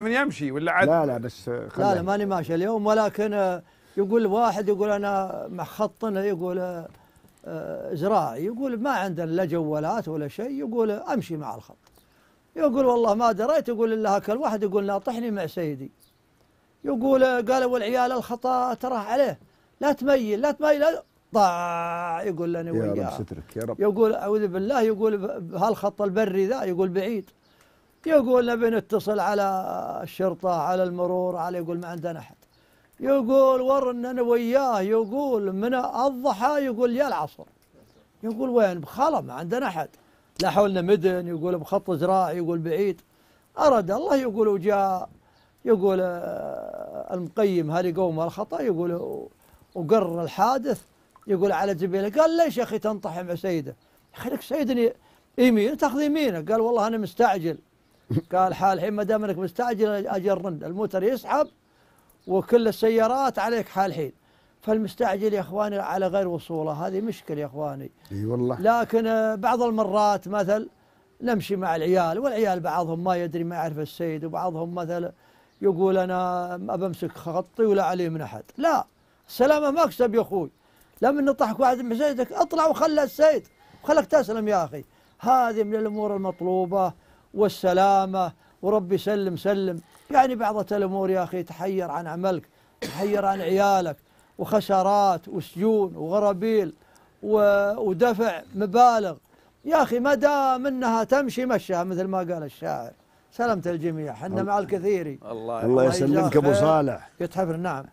من يمشي ولا عاد لا لا بس لا لا ماني ماشي اليوم ولكن آه، يقول واحد يقول انا مخطن يقول زراعي آه، آه، يقول ما عندنا لا جوالات ولا شيء يقول امشي مع الخط يقول والله ما دريت يقول الا هاك الواحد يقول ناطحني مع سيدي يقول قالوا والعيال الخطا تراه عليه لا تميل لا تميل ضاع يقول لنا وياه يا رب سترك يا رب يقول اعوذ بالله يقول هالخط البري ذا يقول بعيد يقول نبي نتصل على الشرطة على المرور على يقول ما عندنا أحد يقول ورنا أنا وياه يقول من الضحى يقول يا العصر يقول وين بخلا ما عندنا أحد لا حولنا مدن يقول بخط زراعي يقول بعيد أراد الله يقول وجاء يقول آه، المقيم هل يقوم الخطأ يقول وقر الحادث يقول على زميله قال ليش يا أخي تنطحم مع سيده يا أخي لك سيدني يمين تاخذ يمينه قال والله أنا مستعجل قال حال الحين ما دام انك مستعجل اجر رن الموتر يسحب وكل السيارات عليك حال الحين فالمستعجل يا اخواني على غير وصوله هذه مشكله يا اخواني اي والله لكن بعض المرات مثل نمشي مع العيال والعيال بعضهم ما يدري ما يعرف السيد وبعضهم مثلا يقول انا بمسك خطي ولا علي من احد لا السلامه مكسب يا اخوي لما نطحك واحد من سيدك اطلع وخلى السيد وخلك تسلم يا اخي هذه من الامور المطلوبه والسلامة وربي سلم سلم يعني بعض الأمور يا أخي تحير عن عملك تحير عن عيالك وخسارات وسجون وغرابيل ودفع مبالغ يا أخي ما دام أنها تمشي مشها مثل ما قال الشاعر سلمت الجميع حنا مع الكثير الله, الله يسلمك أبو صالح يتحفر نعم